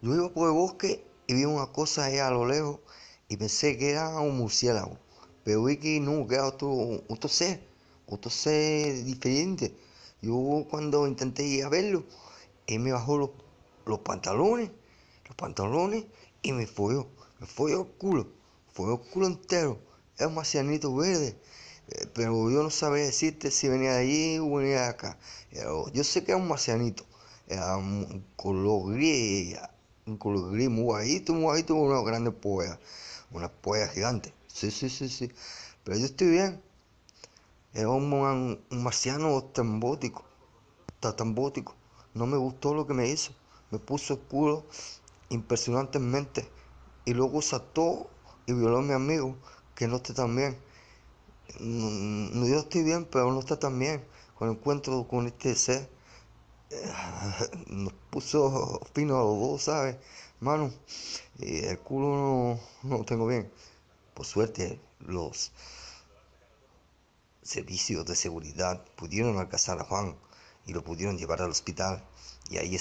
Yo iba por el bosque y vi una cosa allá a lo lejos y pensé que era un murciélago. Pero vi que no, que era otro, otro ser, otro ser diferente. Yo cuando intenté ir a verlo, él me bajó los, pantalones, los pantalones y me fue. me fue el culo, fue el culo entero. Era un marcianito verde, eh, pero yo no sabía decirte si venía de allí o venía de acá. Yo sé que era un marcianito, era un color gris un color gris, muy bajito, muy bajito, con una grande polla, una polla gigante. Sí, sí, sí, sí. Pero yo estoy bien. Es un, un, marciano tambótico, tatambótico. No me gustó lo que me hizo. Me puso oscuro impresionantemente. Y luego saltó y violó a mi amigo, que no está tan bien. No, mm, mm, yo estoy bien, pero no está tan bien. Con encuentro con este ser. nos puso fino a los dos, ¿sabes? Mano, eh, el culo no, lo tengo bien. Por suerte, los servicios de seguridad pudieron alcanzar a Juan y lo pudieron llevar al hospital. Y ahí